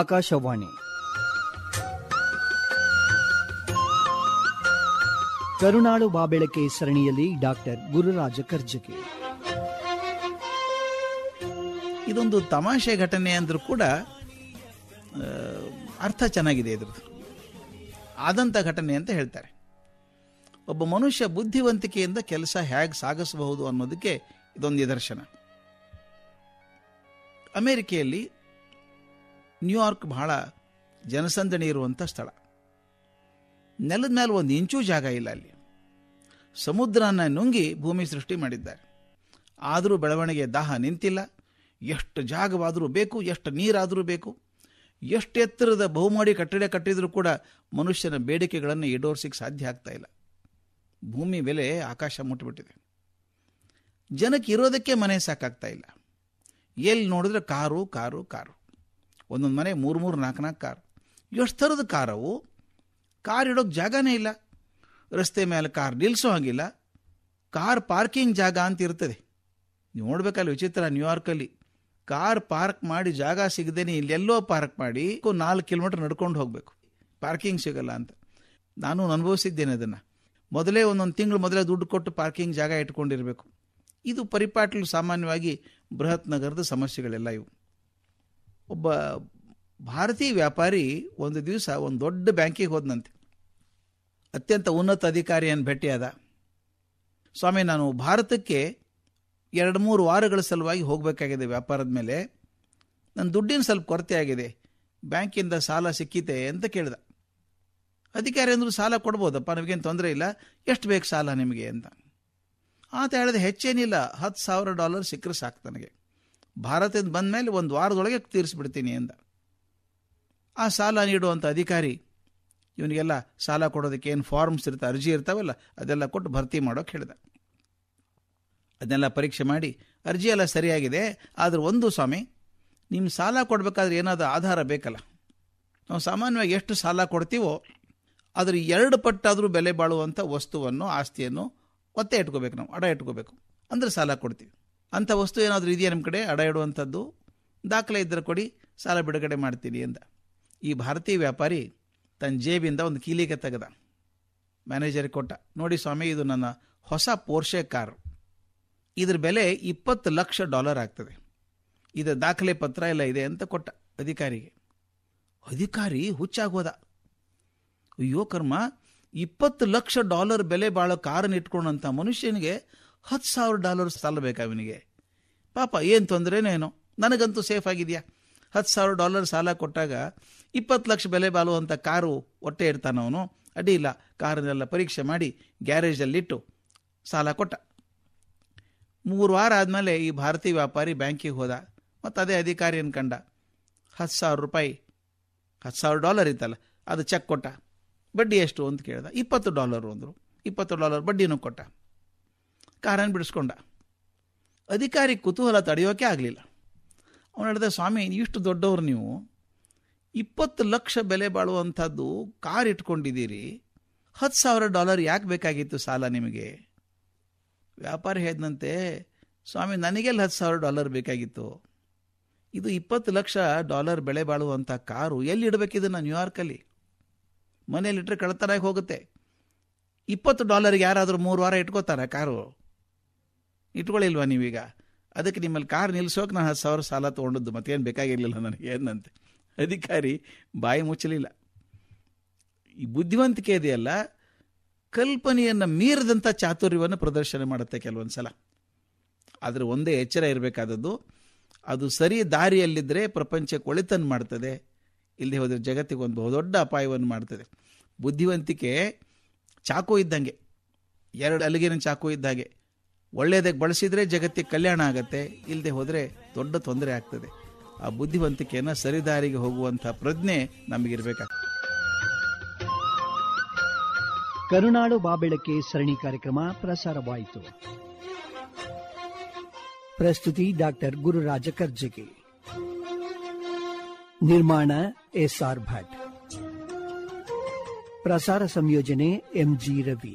ಆಕಾಶವಾಣಿ ಕರುನಾಳು ಬಾಬೆಳಕೆ ಸರಣಿಯಲ್ಲಿ ಡಾಕ್ಟರ್ ಗುರುರಾಜ ಕರ್ಜಗಿ ಇದೊಂದು ತಮಾಷೆ ಘಟನೆ ಅಂದರೂ ಕೂಡ ಅರ್ಥ ಚೆನ್ನಾಗಿದೆ ಇದ್ರದ್ದು ಆದಂಥ ಘಟನೆ ಅಂತ ಹೇಳ್ತಾರೆ ಒಬ್ಬ ಮನುಷ್ಯ ಬುದ್ಧಿವಂತಿಕೆಯಿಂದ ಕೆಲಸ ಹೇಗೆ ಸಾಗಿಸಬಹುದು ಅನ್ನೋದಕ್ಕೆ ಇದೊಂದು ನಿದರ್ಶನ ಅಮೆರಿಕೆಯಲ್ಲಿ ನ್ಯೂಯಾರ್ಕ್ ಬಹಳ ಜನಸಂದಣಿ ಇರುವಂಥ ಸ್ಥಳ ನೆಲದ ಮೇಲೆ ಒಂದು ಇಂಚೂ ಜಾಗ ಇಲ್ಲ ಅಲ್ಲಿ ಸಮುದ್ರನ ನುಂಗಿ ಭೂಮಿ ಸೃಷ್ಟಿ ಮಾಡಿದ್ದಾರೆ ಆದರೂ ಬೆಳವಣಿಗೆ ದಾಹ ನಿಂತಿಲ್ಲ ಎಷ್ಟು ಜಾಗವಾದರೂ ಬೇಕು ಎಷ್ಟು ನೀರಾದರೂ ಬೇಕು ಎಷ್ಟು ಎತ್ತರದ ಬಹುಮಾಡಿ ಕಟ್ಟಡ ಕಟ್ಟಿದರೂ ಕೂಡ ಮನುಷ್ಯನ ಬೇಡಿಕೆಗಳನ್ನು ಈಡೋರ್ಸಿಕ್ ಸಾಧ್ಯ ಆಗ್ತಾ ಇಲ್ಲ ಭೂಮಿ ಬೆಲೆ ಆಕಾಶ ಮುಟ್ಟಿಬಿಟ್ಟಿದೆ ಜನಕ್ಕೆ ಇರೋದಕ್ಕೆ ಮನೆ ಸಾಕಾಗ್ತಾ ಇಲ್ಲ ಎಲ್ಲಿ ನೋಡಿದ್ರೆ ಕಾರು ಕಾರು ಕಾರು ಒಂದೊಂದು ಮನೆ ಮೂರು ಮೂರು ನಾಲ್ಕು ನಾಲ್ಕು ಕಾರ್ ಎಷ್ಟು ಥರದ ಕಾರವು ಕಾರ್ ಇಡೋಕ್ಕೆ ಜಾಗನೇ ಇಲ್ಲ ರಸ್ತೆ ಮೇಲೆ ಕಾರ್ ನಿಲ್ಲಿಸೋ ಹಾಗಿಲ್ಲ ಕಾರ್ ಪಾರ್ಕಿಂಗ್ ಜಾಗ ಅಂತ ಇರ್ತದೆ ನೀವು ನೋಡ್ಬೇಕಲ್ಲ ವಿಚಿತ್ರ ನ್ಯೂಯಾರ್ಕಲ್ಲಿ ಕಾರ್ ಪಾರ್ಕ್ ಮಾಡಿ ಜಾಗ ಸಿಗದೇನೆ ಇಲ್ಲೆಲ್ಲೋ ಪಾರ್ಕ್ ಮಾಡಿ ನಾಲ್ಕು ಕಿಲೋಮೀಟ್ರ್ ನಡ್ಕೊಂಡು ಹೋಗಬೇಕು ಪಾರ್ಕಿಂಗ್ ಸಿಗಲ್ಲ ಅಂತ ನಾನು ಅನುಭವಿಸಿದ್ದೇನೆ ಅದನ್ನು ಮೊದಲೇ ಒಂದೊಂದು ತಿಂಗಳು ಮೊದಲೇ ದುಡ್ಡು ಕೊಟ್ಟು ಪಾರ್ಕಿಂಗ್ ಜಾಗ ಇಟ್ಕೊಂಡಿರಬೇಕು ಇದು ಪರಿಪಾಟ್ಲು ಸಾಮಾನ್ಯವಾಗಿ ಬೃಹತ್ ನಗರದ ಸಮಸ್ಯೆಗಳೆಲ್ಲ ಇವು ಒಬ್ಬ ಭಾರತೀಯ ವ್ಯಾಪಾರಿ ಒಂದು ದಿವಸ ಒಂದು ದೊಡ್ಡ ಬ್ಯಾಂಕಿಗೆ ಹೋದನಂತೆ ಅತ್ಯಂತ ಉನ್ನತ ಅಧಿಕಾರಿಯನ್ನು ಭೇಟಿಯಾದ ಸ್ವಾಮಿ ನಾನು ಭಾರತಕ್ಕೆ ಎರಡು ಮೂರು ವಾರಗಳ ಸಲುವಾಗಿ ಹೋಗಬೇಕಾಗಿದೆ ವ್ಯಾಪಾರದ ಮೇಲೆ ನನ್ನ ದುಡ್ಡಿನ ಸ್ವಲ್ಪ ಕೊರತೆ ಆಗಿದೆ ಬ್ಯಾಂಕಿಂದ ಸಾಲ ಸಿಕ್ಕಿತೆ ಅಂತ ಕೇಳಿದ ಅಧಿಕಾರಿ ಅಂದರು ಸಾಲ ಕೊಡ್ಬೋದಪ್ಪ ನಮಗೇನು ತೊಂದರೆ ಇಲ್ಲ ಎಷ್ಟು ಬೇಕು ಸಾಲ ನಿಮಗೆ ಅಂತ ಆತ ಹೇಳಿದೆ ಹೆಚ್ಚೇನಿಲ್ಲ ಹತ್ತು ಸಾವಿರ ಡಾಲರ್ ಸಿಕ್ಕರೆ ಸಾಕು ನನಗೆ ಭಾರತದ ಬಂದ ಮೇಲೆ ಒಂದು ವಾರದೊಳಗೆ ತೀರಿಸ್ಬಿಡ್ತೀನಿ ಅಂತ ಆ ಸಾಲ ನೀಡುವಂಥ ಅಧಿಕಾರಿ ಇವನಿಗೆಲ್ಲ ಸಾಲ ಕೊಡೋದಕ್ಕೆ ಏನು ಫಾರ್ಮ್ಸ್ ಇರ್ತಾ ಅರ್ಜಿ ಇರ್ತಾವಲ್ಲ ಅದೆಲ್ಲ ಕೊಟ್ಟು ಭರ್ತಿ ಮಾಡೋಕೆ ಹೇಳಿದ ಅದನ್ನೆಲ್ಲ ಪರೀಕ್ಷೆ ಮಾಡಿ ಅರ್ಜಿ ಎಲ್ಲ ಸರಿಯಾಗಿದೆ ಆದರೆ ಒಂದು ಸ್ವಾಮಿ ನಿಮ್ಮ ಸಾಲ ಕೊಡಬೇಕಾದ್ರೆ ಏನಾದರೂ ಆಧಾರ ಬೇಕಲ್ಲ ನಾವು ಸಾಮಾನ್ಯವಾಗಿ ಎಷ್ಟು ಸಾಲ ಕೊಡ್ತೀವೋ ಅದರ ಎರಡು ಪಟ್ಟಾದರೂ ಬೆಲೆ ಬಾಳುವಂಥ ವಸ್ತುವನ್ನು ಆಸ್ತಿಯನ್ನು ಒತ್ತೆ ಇಟ್ಕೋಬೇಕು ನಾವು ಅಡ ಇಟ್ಕೋಬೇಕು ಅಂದರೆ ಸಾಲ ಕೊಡ್ತೀವಿ ಅಂಥ ವಸ್ತು ಏನಾದರೂ ಇದೆಯಾ ನಿಮ್ಮ ಕಡೆ ಅಡ ಇಡುವಂಥದ್ದು ದಾಖಲೆ ಇದ್ದರೆ ಕೊಡಿ ಸಾಲ ಬಿಡುಗಡೆ ಮಾಡ್ತೀನಿ ಅಂದ ಈ ಭಾರತೀಯ ವ್ಯಾಪಾರಿ ತನ್ನ ಜೇಬಿಂದ ಒಂದು ಕೀಲಿಗೆ ತೆಗೆದ ಮ್ಯಾನೇಜರಿಗೆ ಕೊಟ್ಟ ನೋಡಿ ಸ್ವಾಮಿ ಇದು ನನ್ನ ಹೊಸ ಪೋರ್ಷೆ ಕಾರ್ ಇದ್ರ ಬೆಲೆ ಇಪ್ಪತ್ತು ಲಕ್ಷ ಡಾಲರ್ ಆಗ್ತದೆ ಇದರ ದಾಖಲೆ ಪತ್ರ ಎಲ್ಲ ಇದೆ ಅಂತ ಕೊಟ್ಟ ಅಧಿಕಾರಿಗೆ ಅಧಿಕಾರಿ ಹುಚ್ಚಾಗೋದ ಅಯ್ಯೋ ಕರ್ಮ ಇಪ್ಪತ್ತು ಲಕ್ಷ ಡಾಲರ್ ಬೆಲೆ ಬಾಳೋ ಕಾರನ್ನ ಇಟ್ಕೊಂಡಂಥ ಮನುಷ್ಯನಿಗೆ ಹತ್ತು ಸಾವಿರ ಡಾಲರ್ ಸಾಲ ಅವನಿಗೆ ಪಾಪ ಏನು ತೊಂದರೆನೇನು ನನಗಂತೂ ಸೇಫ್ ಆಗಿದೆಯಾ ಹತ್ತು ಸಾವಿರ ಡಾಲರ್ ಸಾಲ ಕೊಟ್ಟಾಗ ಇಪ್ಪತ್ತು ಲಕ್ಷ ಬೆಲೆ ಬಾಳುವಂಥ ಕಾರು ಹೊಟ್ಟೆ ಅವನು ಅಡ್ಡಿಯಿಲ್ಲ ಕಾರನ್ನೆಲ್ಲ ಪರೀಕ್ಷೆ ಮಾಡಿ ಗ್ಯಾರೇಜಲ್ಲಿಟ್ಟು ಸಾಲ ಕೊಟ್ಟ ಮೂರು ವಾರ ಆದಮೇಲೆ ಈ ಭಾರತೀಯ ವ್ಯಾಪಾರಿ ಬ್ಯಾಂಕಿಗೆ ಹೋದ ಮತ್ತು ಅದೇ ಅಧಿಕಾರಿ ಅನ್ಕಂಡ ಹತ್ತು ಸಾವಿರ ರೂಪಾಯಿ ಹತ್ತು ಸಾವಿರ ಡಾಲರ್ ಇತ್ತಲ್ಲ ಅದು ಚೆಕ್ ಕೊಟ್ಟ ಬಡ್ಡಿ ಎಷ್ಟು ಅಂತ ಕೇಳ್ದ ಇಪ್ಪತ್ತು ಡಾಲರು ಅಂದರು ಇಪ್ಪತ್ತು ಡಾಲರ್ ಬಡ್ಡಿನೂ ಕೊಟ್ಟ ಕಾರನ್ನು ಬಿಡಿಸ್ಕೊಂಡ ಅಧಿಕಾರಿ ಕುತೂಹಲ ತಡೆಯೋಕೆ ಆಗಲಿಲ್ಲ ಅವನು ಹೇಳಿದೆ ಸ್ವಾಮಿ ಇಷ್ಟು ದೊಡ್ಡವರು ನೀವು ಇಪ್ಪತ್ತು ಲಕ್ಷ ಬೆಲೆ ಬಾಳುವಂಥದ್ದು ಕಾರ್ ಇಟ್ಕೊಂಡಿದ್ದೀರಿ ಹತ್ತು ಸಾವಿರ ಡಾಲರ್ ಯಾಕೆ ಬೇಕಾಗಿತ್ತು ಸಾಲ ನಿಮಗೆ ವ್ಯಾಪಾರಿ ಹೇಳಿದಂತೆ ಸ್ವಾಮಿ ನನಗೆಲ್ಲ ಹತ್ತು ಸಾವಿರ ಡಾಲರ್ ಬೇಕಾಗಿತ್ತು ಇದು ಇಪ್ಪತ್ತು ಲಕ್ಷ ಡಾಲರ್ ಬೆಲೆ ಬಾಳುವಂಥ ಕಾರು ಎಲ್ಲಿ ಇಡಬೇಕಿದ್ದನ್ನು ನ್ಯೂಯಾರ್ಕಲ್ಲಿ ಮನೇಲಿಟ್ಟರೆ ಆಗಿ ಹೋಗುತ್ತೆ ಇಪ್ಪತ್ತು ಡಾಲರ್ಗೆ ಯಾರಾದರೂ ಮೂರು ವಾರ ಇಟ್ಕೋತಾರೆ ಕಾರು ಇಟ್ಕೊಳ್ಳಿಲ್ವಾ ನೀವೀಗ ಅದಕ್ಕೆ ನಿಮ್ಮಲ್ಲಿ ಕಾರ್ ನಿಲ್ಸೋಕೆ ನಾನು ಹತ್ತು ಸಾವಿರ ಸಾಲ ತೊಗೊಂಡದ್ದು ಮತ್ತೇನು ಬೇಕಾಗಿರಲಿಲ್ಲ ನನಗೆ ಏನಂತೆ ಅಧಿಕಾರಿ ಬಾಯಿ ಮುಚ್ಚಲಿಲ್ಲ ಈ ಬುದ್ಧಿವಂತಿಕೆ ಇದೆಯಲ್ಲ ಕಲ್ಪನೆಯನ್ನು ಮೀರಿದಂಥ ಚಾತುರ್ಯವನ್ನು ಪ್ರದರ್ಶನ ಮಾಡುತ್ತೆ ಕೆಲವೊಂದು ಸಲ ಆದರೆ ಒಂದೇ ಎಚ್ಚರ ಇರಬೇಕಾದದ್ದು ಅದು ಸರಿ ದಾರಿಯಲ್ಲಿದ್ದರೆ ಪ್ರಪಂಚಕ್ಕೆ ಒಳಿತನ್ನು ಮಾಡ್ತದೆ ಇಲ್ಲದೆ ಹೋದರೆ ಜಗತ್ತಿಗೆ ಒಂದು ಬಹುದೊಡ್ಡ ಅಪಾಯವನ್ನು ಮಾಡ್ತದೆ ಬುದ್ಧಿವಂತಿಕೆ ಚಾಕು ಇದ್ದಂಗೆ ಎರಡು ಅಲ್ಲಿಗೆನ ಚಾಕು ಇದ್ದಾಗೆ ಒಳ್ಳೆಯದಕ್ಕೆ ಬಳಸಿದರೆ ಜಗತ್ತಿಗೆ ಕಲ್ಯಾಣ ಆಗುತ್ತೆ ಇಲ್ಲದೆ ಹೋದರೆ ದೊಡ್ಡ ತೊಂದರೆ ಆಗ್ತದೆ ಆ ಬುದ್ಧಿವಂತಿಕೆಯನ್ನು ಸರಿದಾರಿಗೆ ಹೋಗುವಂಥ ಪ್ರಜ್ಞೆ ನಮಗಿರಬೇಕಾಗ್ತದೆ ಕರುನಾಡು ಬಾಬೆಳಕ್ಕೆ ಸರಣಿ ಕಾರ್ಯಕ್ರಮ ಪ್ರಸಾರವಾಯಿತು ಪ್ರಸ್ತುತಿ ಡಾಕ್ಟರ್ ಗುರುರಾಜ ಕರ್ಜಗಿ ನಿರ್ಮಾಣ ಎಸ್ಆರ್ ಭಟ್ ಪ್ರಸಾರ ಸಂಯೋಜನೆ ಎಂಜಿ ರವಿ